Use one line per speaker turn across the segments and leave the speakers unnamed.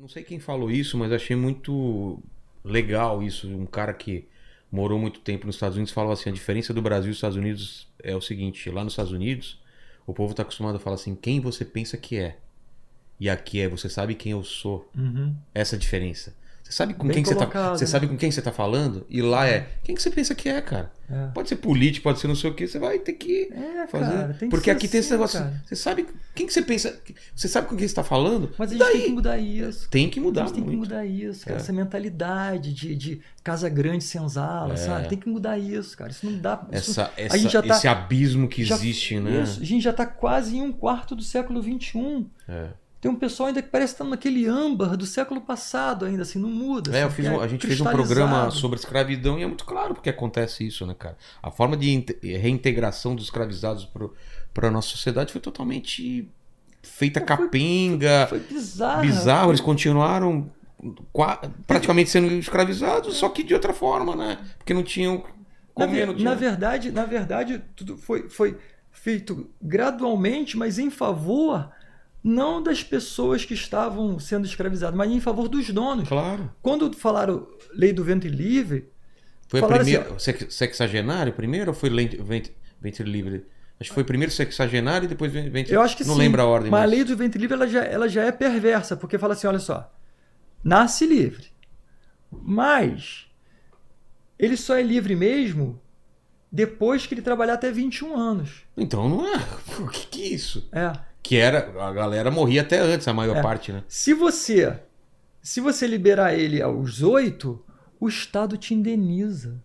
Não sei quem falou isso, mas achei muito legal isso. Um cara que morou muito tempo nos Estados Unidos falou assim: a diferença do Brasil e dos Estados Unidos é o seguinte: lá nos Estados Unidos, o povo está acostumado a falar assim, quem você pensa que é. E aqui é, você sabe quem eu sou. Uhum. Essa é diferença. Você sabe com Bem quem colocado, você tá, você né? sabe com quem você tá falando? E lá é, quem que você pensa que é, cara? É. Pode ser político, pode ser não sei o que, você vai ter que é, fazer. Cara, tem que Porque aqui assim, tem esse assim, negócio, cara. você sabe quem que você pensa, você sabe com quem você tá falando? Mas a gente Daí, tem que mudar isso. Tem que mudar a gente tem muito. que mudar isso, cara, é. essa
mentalidade de, de casa grande senzala, é. sabe? Tem que mudar isso, cara. Isso não dá, isso, essa, essa, a gente já tá, esse abismo que já, existe, né? Isso, a gente já tá quase em um quarto do século XXI É. Tem um pessoal ainda que parece estar tá naquele âmbar do século passado ainda, assim, não muda. É, assim, um, a gente fez um programa
sobre escravidão e é muito claro porque acontece isso, né, cara? A forma de eh, reintegração dos escravizados para a nossa sociedade foi totalmente feita é, capenga. Foi, foi bizarro. Bizarro, foi... eles continuaram praticamente sendo escravizados, só que de outra forma, né? Porque não tinham... Como na, na
verdade, na verdade, tudo foi, foi feito gradualmente, mas em favor não das pessoas que estavam sendo escravizadas, mas em favor dos donos. Claro. Quando falaram lei do ventre livre.
Foi primeiro, assim, sexagenário primeiro ou foi ventre, ventre livre? Acho que foi primeiro sexagenário e depois ventre Eu acho que Não sim, lembro a ordem. Mas, mas a
lei do ventre livre ela já, ela já é perversa, porque fala assim: olha só, nasce livre, mas ele só é livre mesmo depois que ele trabalhar até 21 anos. Então não é. O
que, que é isso? É. Que era. A galera morria até antes, a maior é. parte, né?
Se você. Se você liberar ele aos oito, o Estado te indeniza.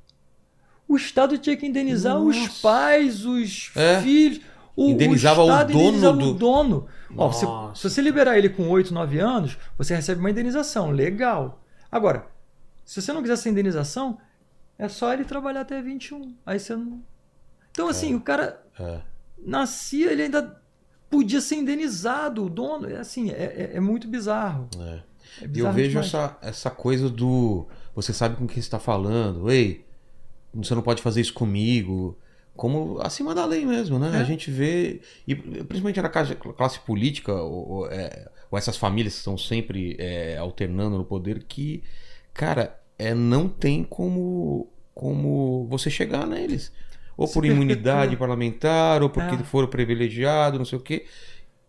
O Estado tinha que indenizar Nossa. os pais, os é. filhos. O, indenizava o, Estado o dono indenizava do. O dono. Ó, se, se você liberar ele com 8, 9 anos, você recebe uma indenização. Legal. Agora, se você não quiser essa indenização, é só ele trabalhar até 21. Aí você não. Então, assim, é. o cara é. nascia, ele ainda podia ser indenizado o dono. É assim, é, é, é muito bizarro.
É. É bizarro eu vejo essa, essa coisa do. Você sabe com quem está falando, ei, você não pode fazer isso comigo. Como acima da lei mesmo, né? A é. gente vê. E principalmente na classe política, ou, ou, é, ou essas famílias que estão sempre alternando no poder, que, cara, é, não tem como, como você chegar neles ou por imunidade parlamentar, ou porque é. foram privilegiados, não sei o quê.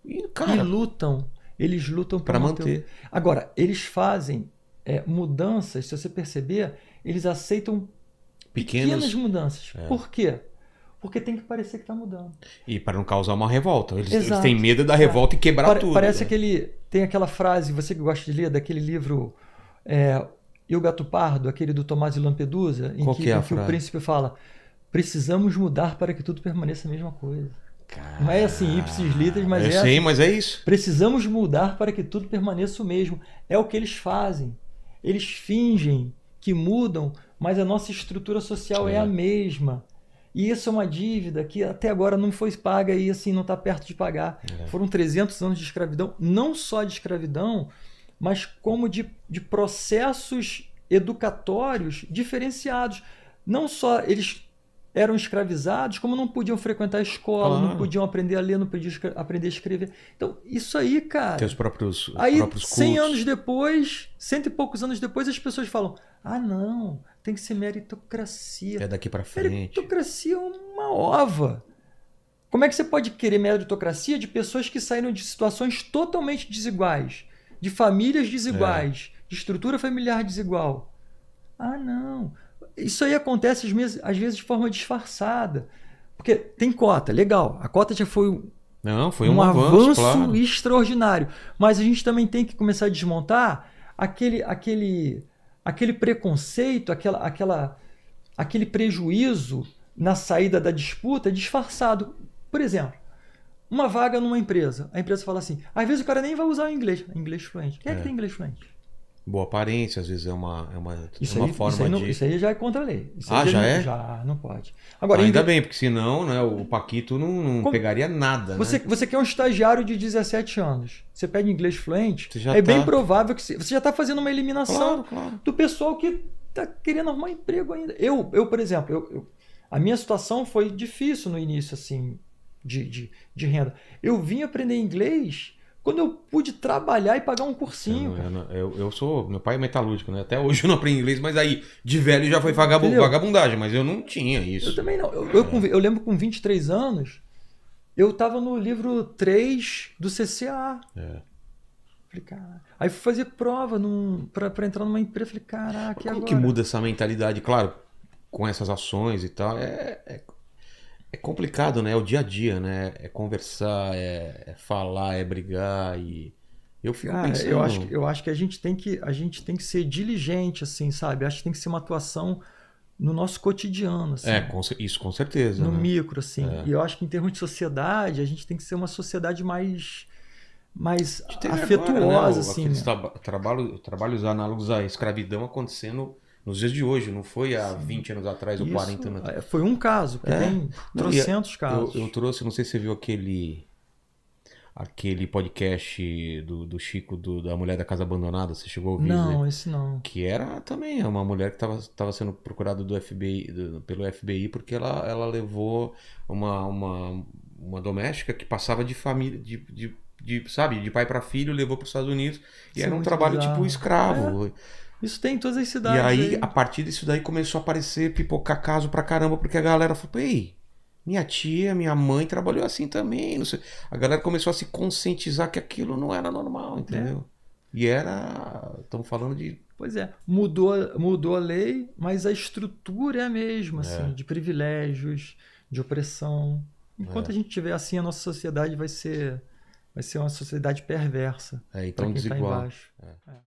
E, cara, e lutam. Eles lutam para manter. manter. Agora,
eles fazem é, mudanças, se você perceber, eles aceitam
pequenas, pequenas mudanças. É. Por
quê? Porque tem que parecer que está mudando.
E para não causar uma revolta. Eles, eles têm medo da revolta e quebrar Pare, tudo. Parece né?
aquele. Tem aquela frase, você que gosta de ler, daquele livro é, E o Gato Pardo, aquele do Tomás de Lampedusa, em Qual que, que é em que o príncipe fala Precisamos mudar para que tudo permaneça a mesma coisa. Caraca. Não é assim, ipsis litas, mas é, é. sim, assim. mas é isso. Precisamos mudar para que tudo permaneça o mesmo. É o que eles fazem. Eles fingem que mudam, mas a nossa estrutura social é, é a mesma. E isso é uma dívida que até agora não foi paga e assim não está perto de pagar. É. Foram 300 anos de escravidão, não só de escravidão, mas como de, de processos educatórios diferenciados. Não só eles eram escravizados, como não podiam frequentar a escola, não podiam aprender a ler, não podiam aprender a escrever. Então, isso aí, cara. Tem os próprios. Os aí, próprios 100 anos depois, cento e poucos anos depois, as pessoas falam: ah, não, tem que ser meritocracia. É
daqui para frente.
Meritocracia é uma ova. Como é que você pode querer meritocracia de pessoas que saíram de situações totalmente desiguais, de famílias desiguais, é. de estrutura familiar desigual? Ah, não. Isso aí acontece às vezes, às vezes de forma disfarçada. Porque tem cota, legal. A cota já foi
não, foi um, um avanço, avanço claro.
extraordinário. Mas a gente também tem que começar a desmontar aquele aquele aquele preconceito, aquela, aquela aquele prejuízo na saída da disputa disfarçado. Por exemplo, uma vaga numa empresa. A empresa fala assim: às vezes o cara nem vai usar o inglês, inglês fluente. Quem é, é que tem inglês fluente?
boa aparência, às vezes é uma, é uma, é isso uma aí, forma isso aí não, de. Isso aí já é contra a lei. Isso ah, já, já é? Já, não pode. Agora, Ainda bem, porque senão né, o Paquito não, não Como... pegaria nada. Você, né?
você quer é um estagiário de 17 anos, você pede inglês fluente, é tá... bem provável que você, você já está fazendo uma eliminação claro, claro. do pessoal que está querendo arrumar emprego ainda. Eu, eu por exemplo, eu, eu, a minha situação foi difícil no início, assim, de, de, de renda. Eu vim aprender
inglês quando eu pude
trabalhar e pagar um cursinho.
Eu, não, eu, eu, sou. Meu pai é metalúrgico, né? Até hoje eu não aprendi inglês, mas aí, de velho já foi vagabu vagabundagem, mas eu não tinha isso. Eu também não. Eu, eu,
é. eu lembro com 23 anos, eu tava no livro 3 do CCA. É. Falei, cara. Aí fui fazer prova num, pra, entrar numa empresa. Falei, caraca. e agora? que muda
essa mentalidade? Claro, com essas ações e tal. É, é é complicado, né? É o dia a dia, né? É conversar, é, é falar, é brigar e eu fico Cara, pensando... eu acho que
eu acho que a gente tem que a gente tem que ser diligente assim, sabe? Acho que tem que ser uma atuação no nosso cotidiano, assim. É, com, isso
com certeza. No né? micro assim. É. E
eu acho que em termos de sociedade, a gente tem que ser uma sociedade mais mais afetuosa agora, né? assim. Né?
Tra trabalhos análogos à escravidão acontecendo nos dias de hoje, não foi há Sim. 20 anos atrás Isso, ou 40 anos atrás.
Foi um caso, porque é. tem é, casos. Eu, eu,
trouxe, não sei se você viu aquele aquele podcast do, do Chico do, da mulher da casa abandonada, você chegou a ouvir? Não, né? esse não. Que era também é uma mulher que estava sendo procurada do FBI, do, pelo FBI porque ela, ela levou uma, uma, uma doméstica que passava de família de, de, de sabe, de pai para filho, levou para os Estados Unidos e Isso era é um trabalho tipo, bizarro. tipo escravo. É.
Isso tem em todas as cidades. E aí, aí, a
partir disso daí, começou a aparecer pipocar caso pra caramba, porque a galera falou, ei, minha tia, minha mãe trabalhou assim também. Não sei. A galera começou a se conscientizar que aquilo não era normal, é. entendeu? É. E era. Estamos falando de. Pois é,
mudou, mudou a lei, mas a estrutura é a mesma, é. assim, de privilégios, de opressão. Enquanto é. a gente tiver assim, a nossa sociedade vai ser, vai ser uma sociedade perversa. É, então desigual.
Tá